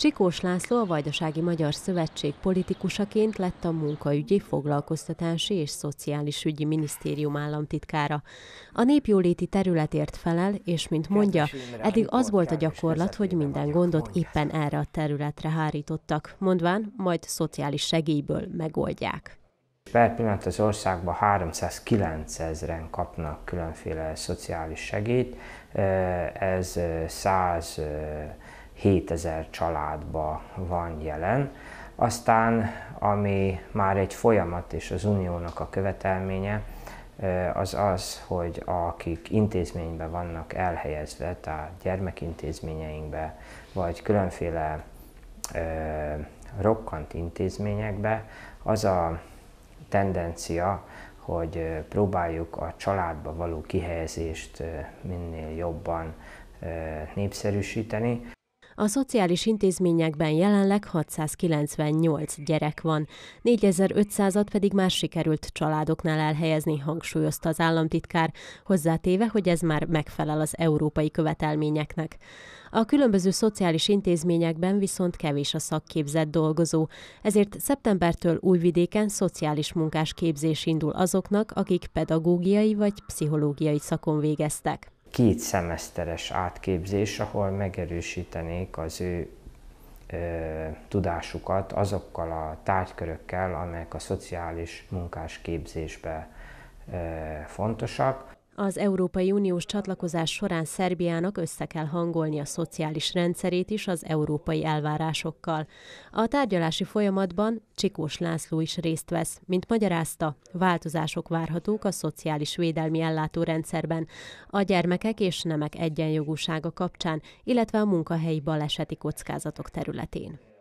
Csikós László a Vajdasági Magyar Szövetség politikusaként lett a munkaügyi, foglalkoztatási és szociális ügyi minisztérium államtitkára. A népjóléti területért felel, és mint mondja, eddig az volt a gyakorlat, hogy minden gondot éppen erre a területre hárítottak, mondván majd szociális segélyből megoldják. Per pillanat az országban 309 ezeren kapnak különféle szociális segélyt, ez 100 7000 családba van jelen. Aztán, ami már egy folyamat és az uniónak a követelménye, az az, hogy akik intézményben vannak elhelyezve, tehát gyermekintézményeinkbe, vagy különféle ö, rokkant intézményekbe, az a tendencia, hogy próbáljuk a családba való kihelyezést minél jobban népszerűsíteni, a szociális intézményekben jelenleg 698 gyerek van, 4500-at pedig már sikerült családoknál elhelyezni, hangsúlyozta az államtitkár, hozzátéve, hogy ez már megfelel az európai követelményeknek. A különböző szociális intézményekben viszont kevés a szakképzett dolgozó, ezért szeptembertől Újvidéken szociális munkás képzés indul azoknak, akik pedagógiai vagy pszichológiai szakon végeztek két szemeszteres átképzés, ahol megerősítenék az ő ö, tudásukat azokkal a tárgykörökkel, amelyek a szociális munkás képzésbe ö, fontosak. Az Európai Uniós csatlakozás során Szerbiának össze kell hangolni a szociális rendszerét is az európai elvárásokkal. A tárgyalási folyamatban Csikós László is részt vesz. Mint magyarázta, változások várhatók a szociális védelmi ellátórendszerben, a gyermekek és nemek egyenjogúsága kapcsán, illetve a munkahelyi baleseti kockázatok területén.